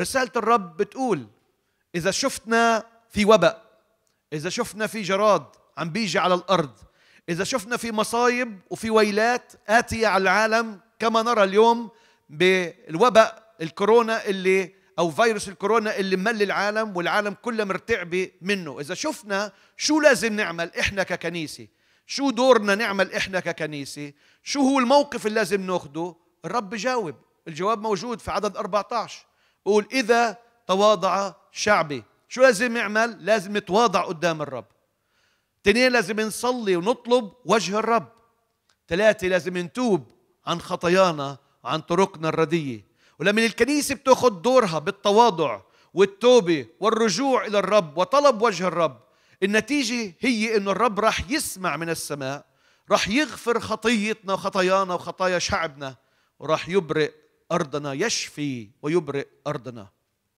رسالة الرب بتقول إذا شفنا في وباء إذا شفنا في جراد عم بيجي على الأرض إذا شفنا في مصايب وفي ويلات آتية على العالم كما نرى اليوم بالوباء الكورونا اللي أو فيروس الكورونا اللي مل العالم والعالم كله مرتعب منه إذا شفنا شو لازم نعمل إحنا ككنيسة شو دورنا نعمل إحنا ككنيسة شو هو الموقف اللي لازم ناخده الرب جاوب الجواب موجود في عدد 14 بقول إذا تواضع شعبي شو لازم يعمل؟ لازم يتواضع قدام الرب اثنين لازم نصلي ونطلب وجه الرب ثلاثة لازم نتوب عن خطايانا وعن طرقنا الردية ولما الكنيسة بتاخد دورها بالتواضع والتوبة والرجوع إلى الرب وطلب وجه الرب النتيجة هي أن الرب راح يسمع من السماء راح يغفر خطيتنا وخطايانا وخطايا شعبنا وراح يبرئ أرضنا يشفي ويبرئ أرضنا